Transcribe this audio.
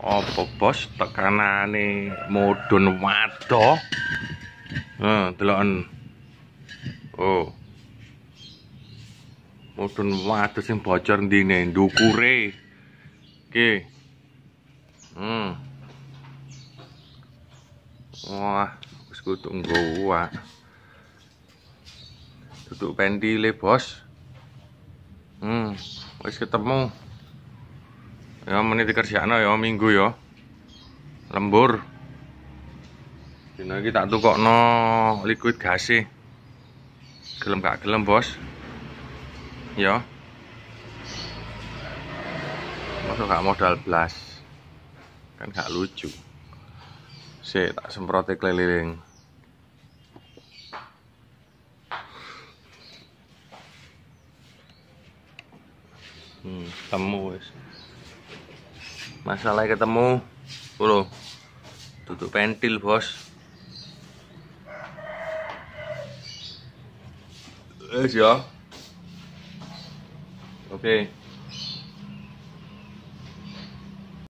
apa bos tekanan modun wadah nah oh modun wadah sing bocor di dukure oke hmm wah bos kutung gua tutup pendile bos hmm bos ketemu ya menit kerjaan ya minggu ya lembur dino iki tak no liquid gasi, e. gelem gak gelem bos ya masa gak modal blas kan gak lucu sih tak semprote keliling hmm, temu wis masalah ketemu bro tutup pentil bos eh ya oke okay.